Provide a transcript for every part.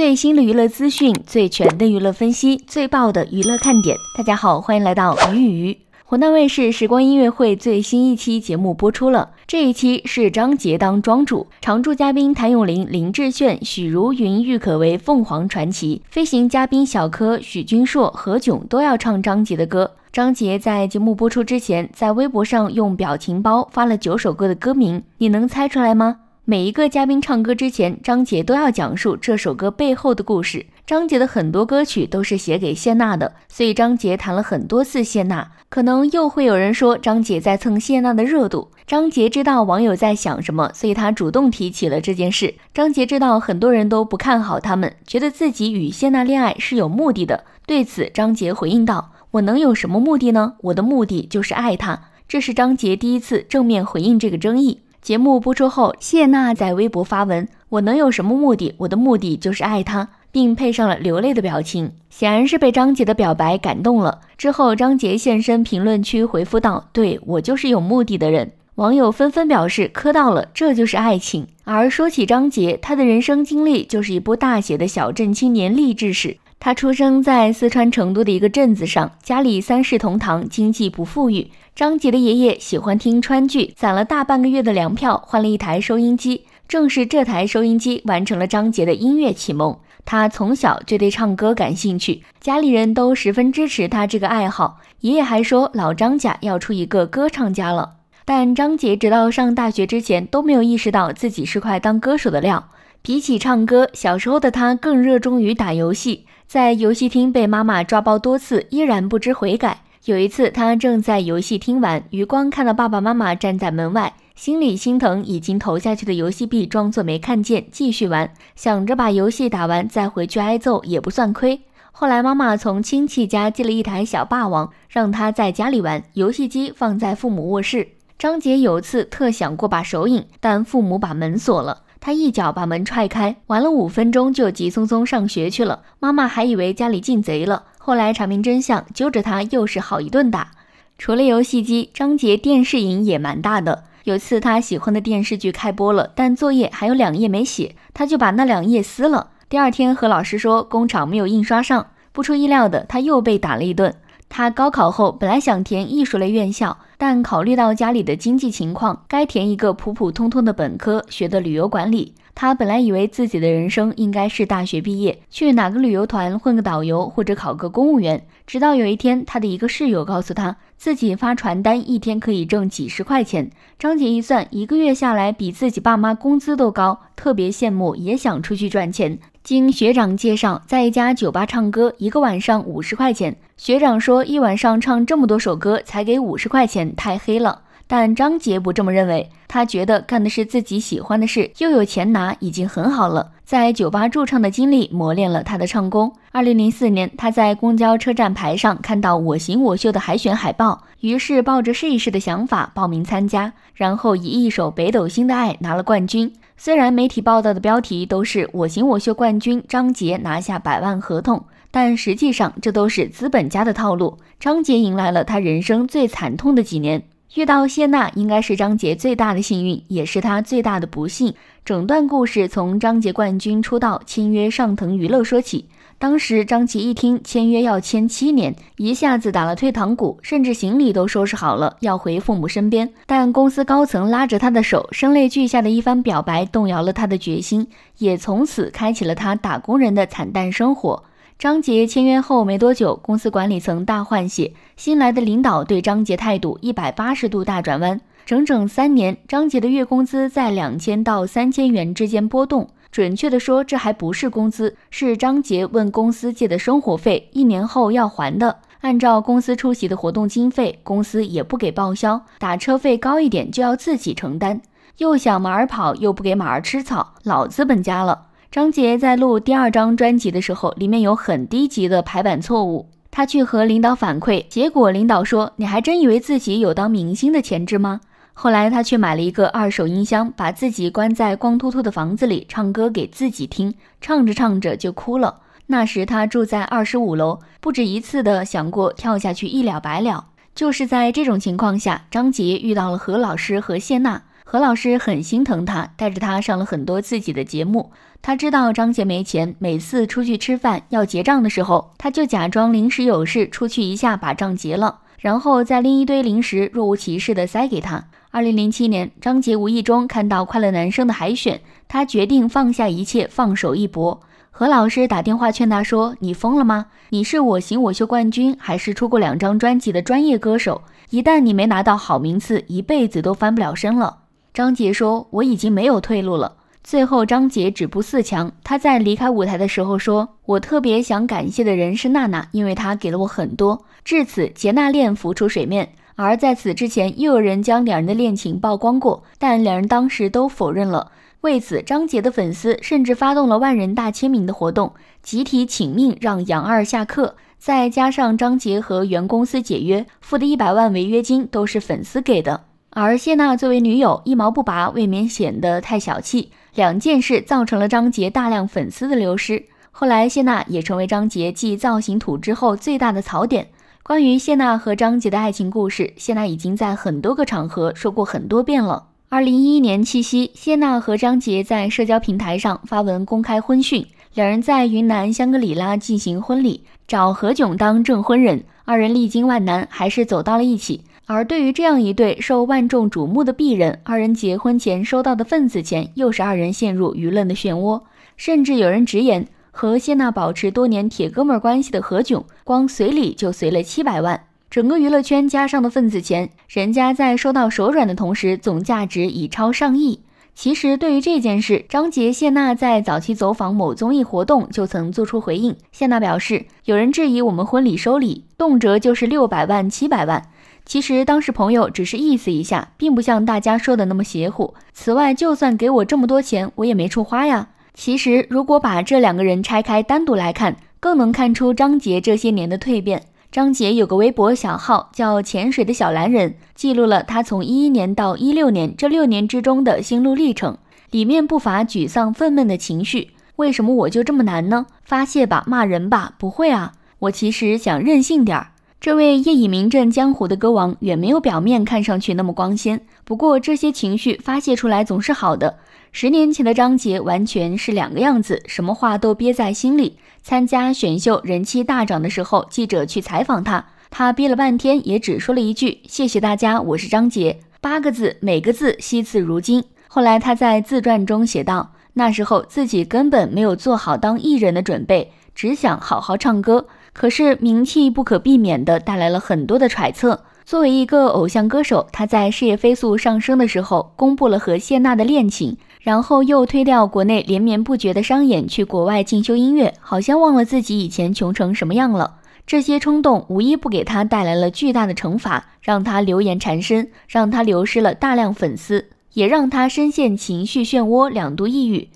最新的娱乐资讯，最全的娱乐分析，最爆的娱乐看点。大家好，欢迎来到鱼与鱼。湖南卫视《时光音乐会》最新一期节目播出了，这一期是张杰当庄主，常驻嘉宾谭咏麟、林志炫、许茹芸、郁可唯、凤凰传奇，飞行嘉宾小柯、许君硕、何炅都要唱张杰的歌。张杰在节目播出之前，在微博上用表情包发了九首歌的歌名，你能猜出来吗？每一个嘉宾唱歌之前，张杰都要讲述这首歌背后的故事。张杰的很多歌曲都是写给谢娜的，所以张杰谈了很多次谢娜。可能又会有人说张杰在蹭谢娜的热度。张杰知道网友在想什么，所以他主动提起了这件事。张杰知道很多人都不看好他们，觉得自己与谢娜恋爱是有目的的。对此，张杰回应道：“我能有什么目的呢？我的目的就是爱她。”这是张杰第一次正面回应这个争议。节目播出后，谢娜在微博发文：“我能有什么目的？我的目的就是爱他。”并配上了流泪的表情，显然是被张杰的表白感动了。之后，张杰现身评论区回复道：“对我就是有目的的人。”网友纷纷表示：“磕到了，这就是爱情。”而说起张杰，他的人生经历就是一部大写的小镇青年励志史。他出生在四川成都的一个镇子上，家里三世同堂，经济不富裕。张杰的爷爷喜欢听川剧，攒了大半个月的粮票换了一台收音机。正是这台收音机完成了张杰的音乐启蒙。他从小就对唱歌感兴趣，家里人都十分支持他这个爱好。爷爷还说：“老张家要出一个歌唱家了。”但张杰直到上大学之前都没有意识到自己是块当歌手的料。比起唱歌，小时候的他更热衷于打游戏，在游戏厅被妈妈抓包多次，依然不知悔改。有一次，他正在游戏厅玩，余光看到爸爸妈妈站在门外，心里心疼已经投下去的游戏币，装作没看见，继续玩，想着把游戏打完再回去挨揍也不算亏。后来，妈妈从亲戚家借了一台小霸王，让他在家里玩游戏机，放在父母卧室。张杰有次特想过把手瘾，但父母把门锁了。他一脚把门踹开，玩了五分钟就急匆匆上学去了。妈妈还以为家里进贼了，后来查明真相，揪着他又是好一顿打。除了游戏机，张杰电视瘾也蛮大的。有次他喜欢的电视剧开播了，但作业还有两页没写，他就把那两页撕了。第二天和老师说工厂没有印刷上，不出意料的他又被打了一顿。他高考后本来想填艺术类院校。但考虑到家里的经济情况，该填一个普普通通的本科学的旅游管理。他本来以为自己的人生应该是大学毕业，去哪个旅游团混个导游，或者考个公务员。直到有一天，他的一个室友告诉他。自己发传单一天可以挣几十块钱，张姐一算，一个月下来比自己爸妈工资都高，特别羡慕，也想出去赚钱。经学长介绍，在一家酒吧唱歌，一个晚上五十块钱。学长说一晚上唱这么多首歌才给五十块钱，太黑了。但张杰不这么认为，他觉得干的是自己喜欢的事，又有钱拿，已经很好了。在酒吧驻唱的经历磨练了他的唱功。二零零四年，他在公交车站牌上看到《我行我秀》的海选海报，于是抱着试一试的想法报名参加，然后以一首《北斗星的爱》拿了冠军。虽然媒体报道的标题都是“我行我秀冠军张杰拿下百万合同”，但实际上这都是资本家的套路。张杰迎来了他人生最惨痛的几年。遇到谢娜应该是张杰最大的幸运，也是他最大的不幸。整段故事从张杰冠军出道、签约上腾娱乐说起。当时张杰一听签约要签七年，一下子打了退堂鼓，甚至行李都收拾好了，要回父母身边。但公司高层拉着他的手，声泪俱下的一番表白，动摇了他的决心，也从此开启了他打工人的惨淡生活。张杰签约后没多久，公司管理层大换血，新来的领导对张杰态度一百八十度大转弯。整整三年，张杰的月工资在两千到三千元之间波动。准确的说，这还不是工资，是张杰问公司借的生活费，一年后要还的。按照公司出席的活动经费，公司也不给报销，打车费高一点就要自己承担。又想马儿跑，又不给马儿吃草，老资本家了。张杰在录第二张专辑的时候，里面有很低级的排版错误，他去和领导反馈，结果领导说：“你还真以为自己有当明星的潜质吗？”后来他去买了一个二手音箱，把自己关在光秃秃的房子里唱歌给自己听，唱着唱着就哭了。那时他住在二十五楼，不止一次的想过跳下去一了百了。就是在这种情况下，张杰遇到了何老师和谢娜，何老师很心疼他，带着他上了很多自己的节目。他知道张杰没钱，每次出去吃饭要结账的时候，他就假装临时有事出去一下，把账结了，然后再拎一堆零食，若无其事的塞给他。二零零七年，张杰无意中看到《快乐男声》的海选，他决定放下一切，放手一搏。何老师打电话劝他说：“你疯了吗？你是我行我秀冠军，还是出过两张专辑的专业歌手？一旦你没拿到好名次，一辈子都翻不了身了。”张杰说：“我已经没有退路了。”最后，张杰止步四强。他在离开舞台的时候说：“我特别想感谢的人是娜娜，因为她给了我很多。”至此，杰娜恋浮出水面。而在此之前，又有人将两人的恋情曝光过，但两人当时都否认了。为此，张杰的粉丝甚至发动了万人大签名的活动，集体请命让杨二下课。再加上张杰和原公司解约，付的一百万违约金都是粉丝给的。而谢娜作为女友，一毛不拔，未免显得太小气。两件事造成了张杰大量粉丝的流失。后来，谢娜也成为张杰继造型土之后最大的槽点。关于谢娜和张杰的爱情故事，谢娜已经在很多个场合说过很多遍了。二零一一年七夕，谢娜和张杰在社交平台上发文公开婚讯，两人在云南香格里拉进行婚礼，找何炅当证婚人，二人历经万难，还是走到了一起。而对于这样一对受万众瞩目的璧人，二人结婚前收到的份子钱，又是二人陷入舆论的漩涡，甚至有人直言，和谢娜保持多年铁哥们关系的何炅，光随礼就随了七百万，整个娱乐圈加上的份子钱，人家在收到手软的同时，总价值已超上亿。其实对于这件事，张杰、谢娜在早期走访某综艺活动就曾做出回应，谢娜表示，有人质疑我们婚礼收礼，动辄就是六百万、七百万。其实当时朋友只是意思一下，并不像大家说的那么邪乎。此外，就算给我这么多钱，我也没处花呀。其实，如果把这两个人拆开单独来看，更能看出张杰这些年的蜕变。张杰有个微博小号叫“潜水的小蓝人”，记录了他从一一年到一六年这六年之中的心路历程，里面不乏沮丧、愤懑的情绪。为什么我就这么难呢？发泄吧，骂人吧，不会啊，我其实想任性点儿。这位业已名震江湖的歌王，远没有表面看上去那么光鲜。不过，这些情绪发泄出来总是好的。十年前的张杰完全是两个样子，什么话都憋在心里。参加选秀、人气大涨的时候，记者去采访他，他憋了半天，也只说了一句：“谢谢大家，我是张杰。”八个字，每个字惜字如金。后来他在自传中写道：“那时候自己根本没有做好当艺人的准备，只想好好唱歌。”可是名气不可避免的带来了很多的揣测。作为一个偶像歌手，他在事业飞速上升的时候，公布了和谢娜的恋情，然后又推掉国内连绵不绝的商演，去国外进修音乐，好像忘了自己以前穷成什么样了。这些冲动无一不给他带来了巨大的惩罚，让他流言缠身，让他流失了大量粉丝，也让他深陷情绪漩涡，两度抑郁。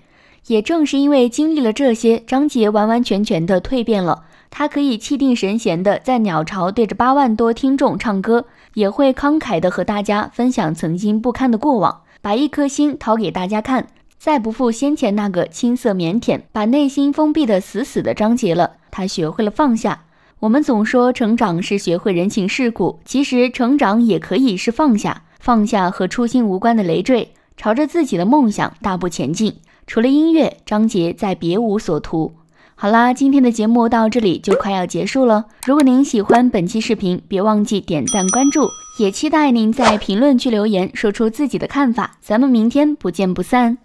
也正是因为经历了这些，张杰完完全全的蜕变了。他可以气定神闲地在鸟巢对着八万多听众唱歌，也会慷慨地和大家分享曾经不堪的过往，把一颗心掏给大家看，再不复先前那个青涩腼腆、把内心封闭的死死的张杰了。他学会了放下。我们总说成长是学会人情世故，其实成长也可以是放下，放下和初心无关的累赘，朝着自己的梦想大步前进。除了音乐，张杰再别无所图。好啦，今天的节目到这里就快要结束了。如果您喜欢本期视频，别忘记点赞关注，也期待您在评论区留言，说出自己的看法。咱们明天不见不散。